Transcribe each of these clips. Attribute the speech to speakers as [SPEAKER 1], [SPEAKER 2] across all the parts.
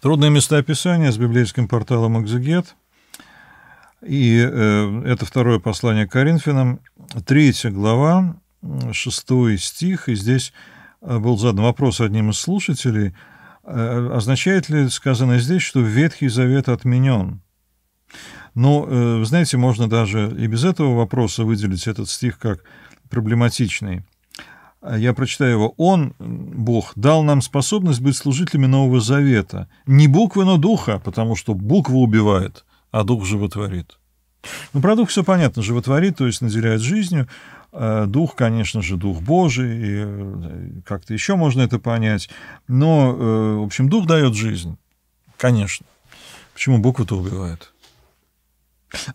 [SPEAKER 1] Трудное описания с библейским порталом «Экзегет». И э, это второе послание к Коринфянам, третья глава, шестой стих. И здесь э, был задан вопрос одним из слушателей, э, означает ли сказанное здесь, что Ветхий Завет отменен? Но, ну, э, знаете, можно даже и без этого вопроса выделить этот стих как проблематичный я прочитаю его, «Он, Бог, дал нам способность быть служителями Нового Завета. Не буквы, но духа, потому что буква убивает, а дух животворит». Ну, про дух все понятно, животворит, то есть наделяет жизнью. Э, дух, конечно же, Дух Божий, и э, как-то еще можно это понять. Но, э, в общем, Дух дает жизнь, конечно. Почему букву-то убивает?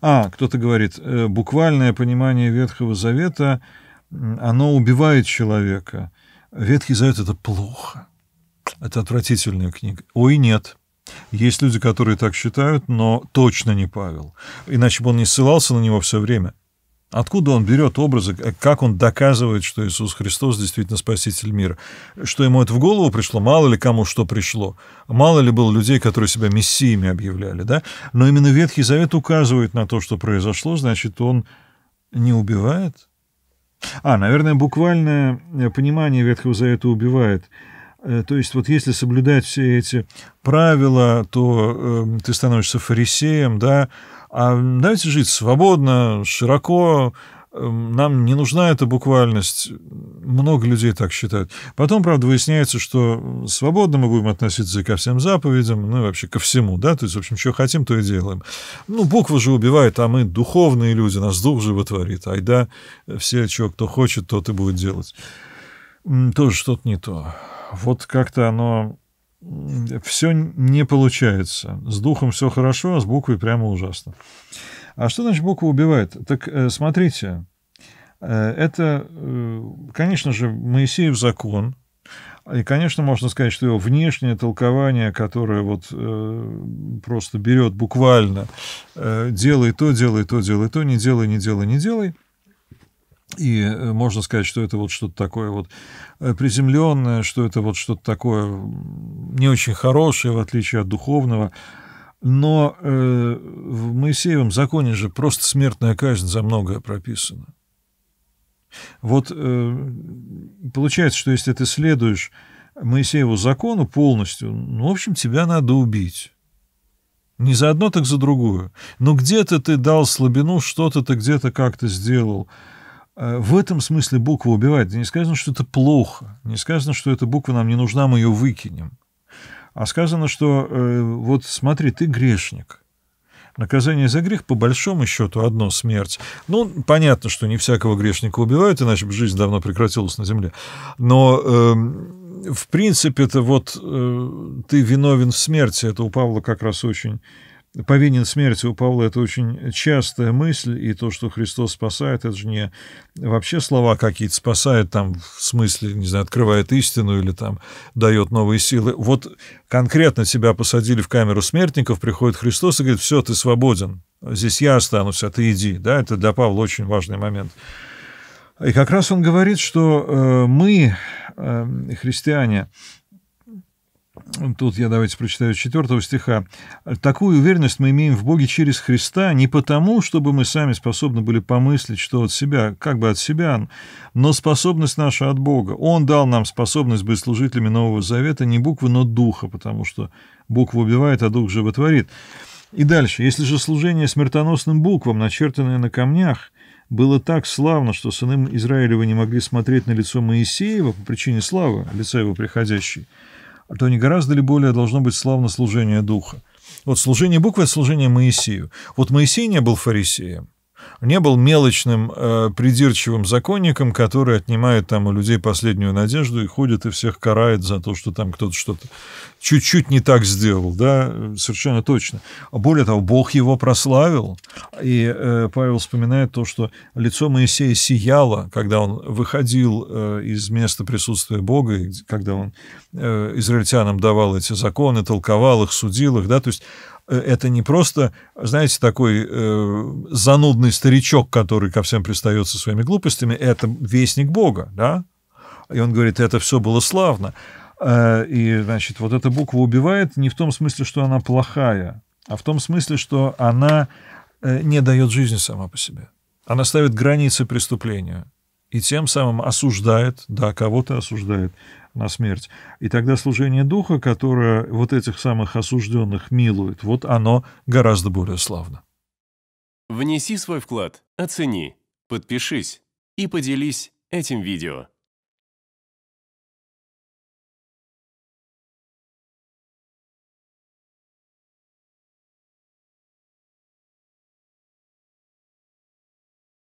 [SPEAKER 1] А, кто-то говорит, буквальное понимание Ветхого Завета – оно убивает человека. Ветхий Завет — это плохо. Это отвратительная книга. Ой, нет. Есть люди, которые так считают, но точно не Павел. Иначе бы он не ссылался на него все время. Откуда он берет образы, э, как он доказывает, что Иисус Христос действительно Спаситель мира? Что ему это в голову пришло? Мало ли кому что пришло? Мало ли было людей, которые себя мессиями объявляли, да? Но именно Ветхий Завет указывает на то, что произошло, значит, он не убивает, а, наверное, буквальное э, понимание Ветхого Завета убивает. Э, то есть вот если соблюдать все эти правила, то э, ты становишься фарисеем, да, а давайте жить свободно, широко, Эм, нам не нужна эта буквальность. Много людей так считают. Потом, правда, выясняется, что свободно мы будем относиться ко всем заповедям, ну и вообще ко всему, да, то есть, в общем, что хотим, то и делаем. Ну, буква же убивает, а мы духовные люди, нас дух животворит. да, все, что кто хочет, тот и будет делать. Тоже что-то не то. Вот как-то оно все не получается. С духом все хорошо, а с буквой прямо ужасно. А что значит буква убивает? Так э, смотрите, э, это, э, конечно же, Моисеев закон, и, конечно, можно сказать, что его внешнее толкование, которое вот э, просто берет буквально э, «делай то, делай то, делай то, не делай, не делай, не делай», и можно сказать, что это вот что-то такое вот приземленное, что это вот что-то такое не очень хорошее, в отличие от духовного, но э, в Моисеевом законе же просто смертная казнь за многое прописана. Вот э, получается, что если ты следуешь Моисееву закону полностью, ну, в общем, тебя надо убить. Не за одно, так за другую. Но где-то ты дал слабину, что-то ты где-то как-то сделал. Э, в этом смысле буква убивает. Не сказано, что это плохо. Не сказано, что эта буква нам не нужна, мы ее выкинем а сказано, что э, вот смотри, ты грешник. Наказание за грех, по большому счету, одно — смерть. Ну, понятно, что не всякого грешника убивают, иначе бы жизнь давно прекратилась на земле. Но, э, в принципе это вот э, ты виновен в смерти. Это у Павла как раз очень повинен смерти у Павла — это очень частая мысль, и то, что Христос спасает, это же не вообще слова какие-то спасает, там, в смысле, не знаю, открывает истину или там дает новые силы. Вот конкретно тебя посадили в камеру смертников, приходит Христос и говорит, все, ты свободен, здесь я останусь, а ты иди. Да, это для Павла очень важный момент. И как раз он говорит, что э, мы, э, христиане, Тут я давайте прочитаю с 4 стиха. «Такую уверенность мы имеем в Боге через Христа не потому, чтобы мы сами способны были помыслить, что от себя, как бы от себя, но способность наша от Бога. Он дал нам способность быть служителями Нового Завета не буквы, но духа, потому что буква убивает, а дух животворит». И дальше. «Если же служение смертоносным буквам, начертанное на камнях, было так славно, что сыны Израилева не могли смотреть на лицо Моисеева по причине славы, лица его приходящей, то не гораздо ли более должно быть славно служение Духа. Вот служение буквы – служение Моисею. Вот Моисей не был фарисеем, не был мелочным, э, придирчивым законником, который отнимает там у людей последнюю надежду и ходит и всех карает за то, что там кто-то что-то чуть-чуть не так сделал, да, совершенно точно. Более того, Бог его прославил, и э, Павел вспоминает то, что лицо Моисея сияло, когда он выходил э, из места присутствия Бога, и когда он э, израильтянам давал эти законы, толковал их, судил их, да, то есть Э, это не просто, знаете, такой э, занудный старичок, который ко всем пристает со своими глупостями, это вестник Бога, да? И он говорит, это все было славно. Э, и, значит, вот эта буква убивает не в том смысле, что она плохая, а в том смысле, что она э, не дает жизни сама по себе. Она ставит границы преступлению и тем самым осуждает, да, кого-то осуждает, на смерть. И тогда служение Духа, которое вот этих самых осужденных милует, вот оно гораздо более славно. Внеси свой вклад, оцени, подпишись и поделись этим видео.